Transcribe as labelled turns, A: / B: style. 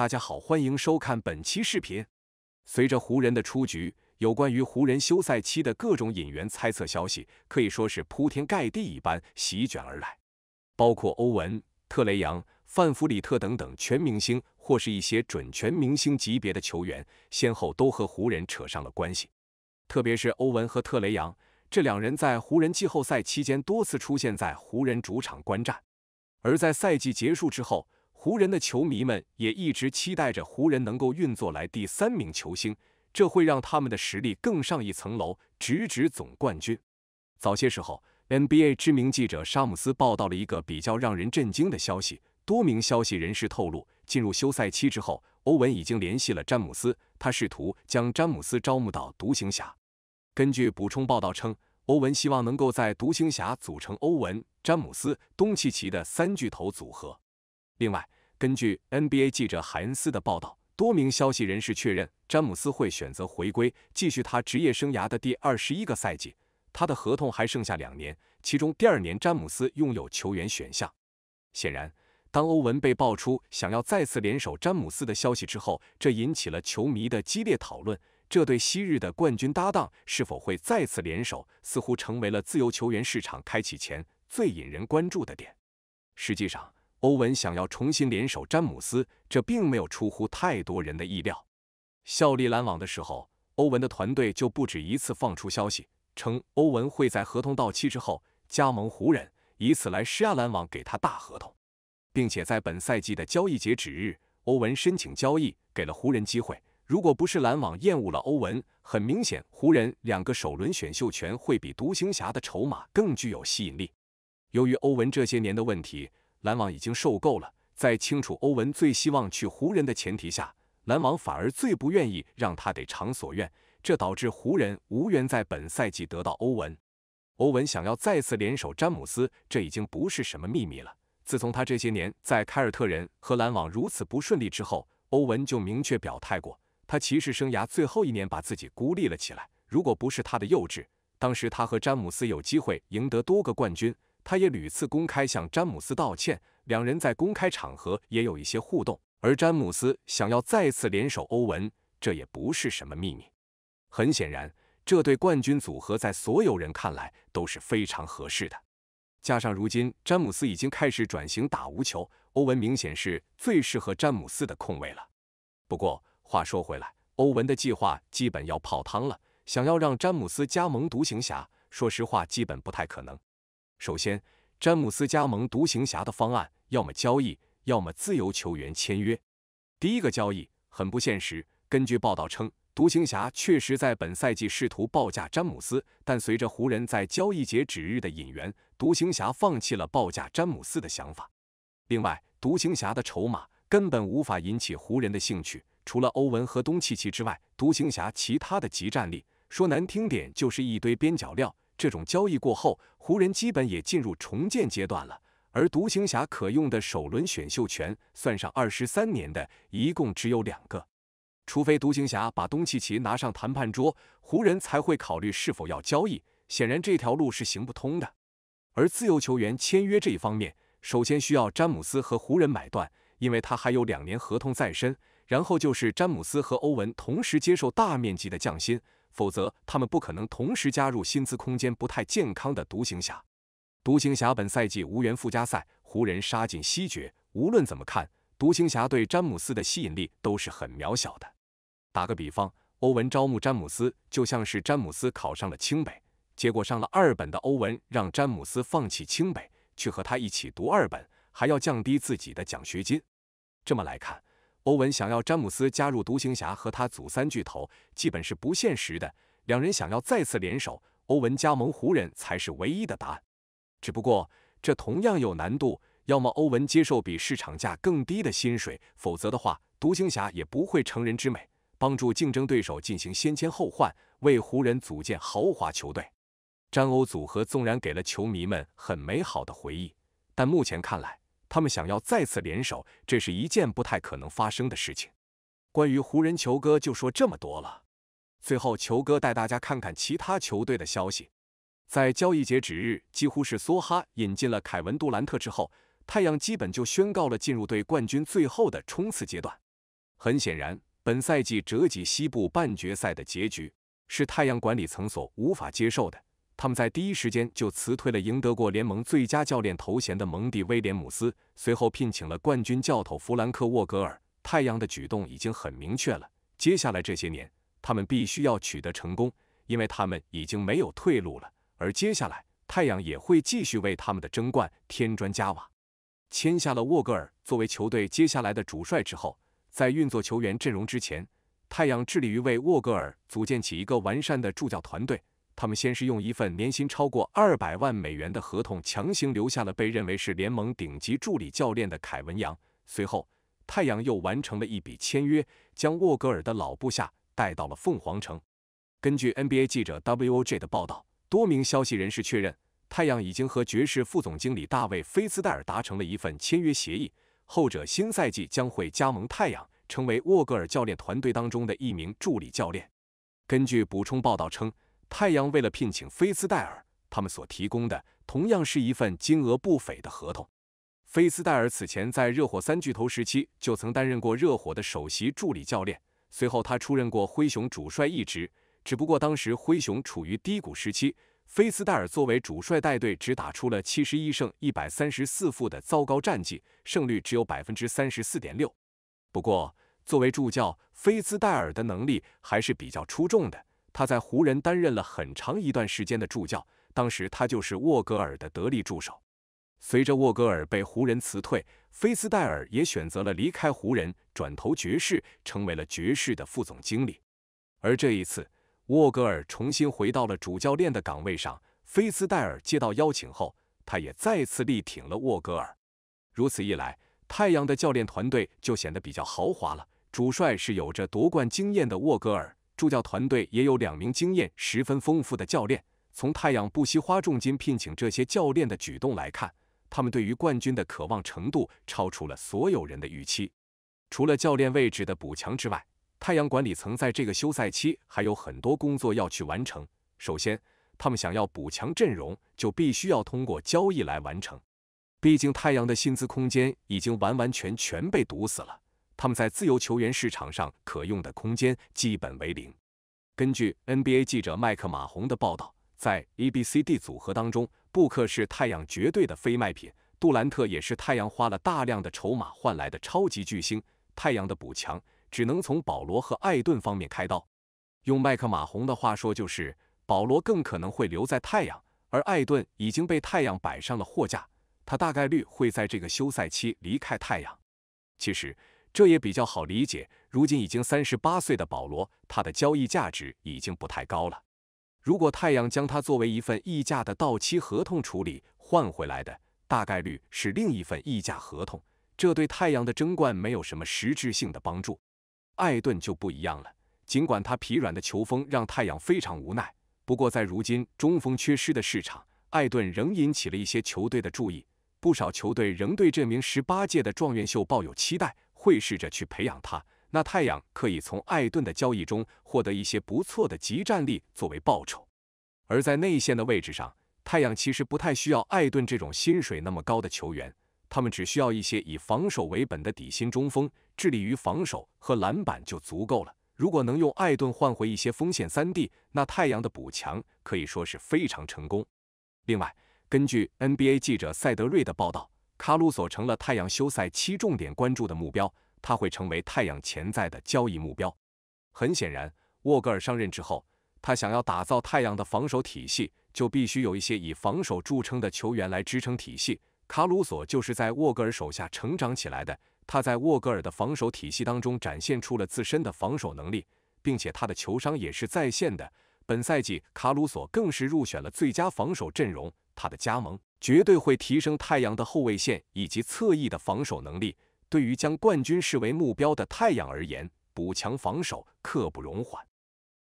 A: 大家好，欢迎收看本期视频。随着湖人的出局，有关于湖人休赛期的各种引援猜测消息可以说是铺天盖地一般席卷而来，包括欧文、特雷杨、范弗里特等等全明星或是一些准全明星级别的球员，先后都和湖人扯上了关系。特别是欧文和特雷杨这两人，在湖人季后赛期间多次出现在湖人主场观战，而在赛季结束之后。湖人的球迷们也一直期待着湖人能够运作来第三名球星，这会让他们的实力更上一层楼，直指总冠军。早些时候，NBA 知名记者沙姆斯报道了一个比较让人震惊的消息：多名消息人士透露，进入休赛期之后，欧文已经联系了詹姆斯，他试图将詹姆斯招募到独行侠。根据补充报道称，欧文希望能够在独行侠组成欧文、詹姆斯、东契奇的三巨头组合。另外，根据 NBA 记者海恩斯的报道，多名消息人士确认，詹姆斯会选择回归，继续他职业生涯的第二十一个赛季。他的合同还剩下两年，其中第二年詹姆斯拥有球员选项。显然，当欧文被爆出想要再次联手詹姆斯的消息之后，这引起了球迷的激烈讨论。这对昔日的冠军搭档是否会再次联手，似乎成为了自由球员市场开启前最引人关注的点。实际上，欧文想要重新联手詹姆斯，这并没有出乎太多人的意料。效力篮网的时候，欧文的团队就不止一次放出消息，称欧文会在合同到期之后加盟湖人，以此来施压篮网给他大合同。并且在本赛季的交易截止日，欧文申请交易，给了湖人机会。如果不是篮网厌恶了欧文，很明显湖人两个首轮选秀权会比独行侠的筹码更具有吸引力。由于欧文这些年的问题，篮网已经受够了，在清楚欧文最希望去湖人的前提下，篮网反而最不愿意让他得偿所愿，这导致湖人无缘在本赛季得到欧文。欧文想要再次联手詹姆斯，这已经不是什么秘密了。自从他这些年在凯尔特人和篮网如此不顺利之后，欧文就明确表态过，他骑士生涯最后一年把自己孤立了起来。如果不是他的幼稚，当时他和詹姆斯有机会赢得多个冠军。他也屡次公开向詹姆斯道歉，两人在公开场合也有一些互动。而詹姆斯想要再次联手欧文，这也不是什么秘密。很显然，这对冠军组合在所有人看来都是非常合适的。加上如今詹姆斯已经开始转型打无球，欧文明显是最适合詹姆斯的控卫了。不过话说回来，欧文的计划基本要泡汤了。想要让詹姆斯加盟独行侠，说实话，基本不太可能。首先，詹姆斯加盟独行侠的方案要么交易，要么自由球员签约。第一个交易很不现实。根据报道称，独行侠确实在本赛季试图报价詹姆斯，但随着湖人，在交易截止日的引援，独行侠放弃了报价詹姆斯的想法。另外，独行侠的筹码根本无法引起湖人的兴趣。除了欧文和东契奇之外，独行侠其他的集战力，说难听点就是一堆边角料。这种交易过后，湖人基本也进入重建阶段了。而独行侠可用的首轮选秀权，算上二十三年的一共只有两个，除非独行侠把东契奇拿上谈判桌，湖人才会考虑是否要交易。显然这条路是行不通的。而自由球员签约这一方面，首先需要詹姆斯和湖人买断，因为他还有两年合同在身。然后就是詹姆斯和欧文同时接受大面积的降薪。否则，他们不可能同时加入薪资空间不太健康的独行侠。独行侠本赛季无缘附加赛，湖人杀进西决。无论怎么看，独行侠对詹姆斯的吸引力都是很渺小的。打个比方，欧文招募詹姆斯就像是詹姆斯考上了清北，结果上了二本的欧文让詹姆斯放弃清北，去和他一起读二本，还要降低自己的奖学金。这么来看。欧文想要詹姆斯加入独行侠和他组三巨头，基本是不现实的。两人想要再次联手，欧文加盟湖人才是唯一的答案。只不过这同样有难度，要么欧文接受比市场价更低的薪水，否则的话，独行侠也不会成人之美，帮助竞争对手进行先签后换，为湖人组建豪华球队。詹欧组合纵然给了球迷们很美好的回忆，但目前看来。他们想要再次联手，这是一件不太可能发生的事情。关于湖人球哥就说这么多了。最后，球哥带大家看看其他球队的消息。在交易截止日，几乎是梭哈引进了凯文杜兰特之后，太阳基本就宣告了进入对冠军最后的冲刺阶段。很显然，本赛季折戟西部半决赛的结局是太阳管理层所无法接受的。他们在第一时间就辞退了赢得过联盟最佳教练头衔的蒙蒂威廉姆斯，随后聘请了冠军教头弗兰克沃格尔。太阳的举动已经很明确了，接下来这些年他们必须要取得成功，因为他们已经没有退路了。而接下来，太阳也会继续为他们的争冠添砖加瓦。签下了沃格尔作为球队接下来的主帅之后，在运作球员阵容之前，太阳致力于为沃格尔组建起一个完善的助教团队。他们先是用一份年薪超过二百万美元的合同强行留下了被认为是联盟顶级助理教练的凯文·杨，随后太阳又完成了一笔签约，将沃格尔的老部下带到了凤凰城。根据 NBA 记者 Woj 的报道，多名消息人士确认，太阳已经和爵士副总经理大卫·菲斯戴尔达成了一份签约协议，后者新赛季将会加盟太阳，成为沃格尔教练团队当中的一名助理教练。根据补充报道称。太阳为了聘请菲斯戴尔，他们所提供的同样是一份金额不菲的合同。菲斯戴尔此前在热火三巨头时期就曾担任过热火的首席助理教练，随后他出任过灰熊主帅一职。只不过当时灰熊处于低谷时期，菲斯戴尔作为主帅带队只打出了七十一胜一百三十四负的糟糕战绩，胜率只有百分之三十四点六。不过，作为助教，菲斯戴尔的能力还是比较出众的。他在湖人担任了很长一段时间的助教，当时他就是沃格尔的得力助手。随着沃格尔被湖人辞退，菲斯戴尔也选择了离开湖人，转投爵士，成为了爵士的副总经理。而这一次，沃格尔重新回到了主教练的岗位上，菲斯戴尔接到邀请后，他也再次力挺了沃格尔。如此一来，太阳的教练团队就显得比较豪华了，主帅是有着夺冠经验的沃格尔。助教团队也有两名经验十分丰富的教练。从太阳不惜花重金聘请这些教练的举动来看，他们对于冠军的渴望程度超出了所有人的预期。除了教练位置的补强之外，太阳管理层在这个休赛期还有很多工作要去完成。首先，他们想要补强阵容，就必须要通过交易来完成。毕竟，太阳的薪资空间已经完完全全被堵死了。他们在自由球员市场上可用的空间基本为零。根据 NBA 记者麦克马洪的报道，在 A、B、C、D 组合当中，布克是太阳绝对的非卖品，杜兰特也是太阳花了大量的筹码换来的超级巨星。太阳的补强只能从保罗和艾顿方面开刀。用麦克马洪的话说，就是保罗更可能会留在太阳，而艾顿已经被太阳摆上了货架，他大概率会在这个休赛期离开太阳。其实。这也比较好理解。如今已经三十八岁的保罗，他的交易价值已经不太高了。如果太阳将他作为一份溢价的到期合同处理换回来的，大概率是另一份溢价合同，这对太阳的争冠没有什么实质性的帮助。艾顿就不一样了，尽管他疲软的球风让太阳非常无奈，不过在如今中锋缺失的市场，艾顿仍引起了一些球队的注意，不少球队仍对这名十八届的状元秀抱有期待。会试着去培养他。那太阳可以从艾顿的交易中获得一些不错的即战力作为报酬。而在内线的位置上，太阳其实不太需要艾顿这种薪水那么高的球员，他们只需要一些以防守为本的底薪中锋，致力于防守和篮板就足够了。如果能用艾顿换回一些锋线三 D，那太阳的补强可以说是非常成功。另外，根据 NBA 记者赛德瑞的报道。卡鲁索成了太阳休赛期重点关注的目标，他会成为太阳潜在的交易目标。很显然，沃格尔上任之后，他想要打造太阳的防守体系，就必须有一些以防守著称的球员来支撑体系。卡鲁索就是在沃格尔手下成长起来的，他在沃格尔的防守体系当中展现出了自身的防守能力，并且他的球商也是在线的。本赛季，卡鲁索更是入选了最佳防守阵容，他的加盟。绝对会提升太阳的后卫线以及侧翼的防守能力。对于将冠军视为目标的太阳而言，补强防守刻不容缓。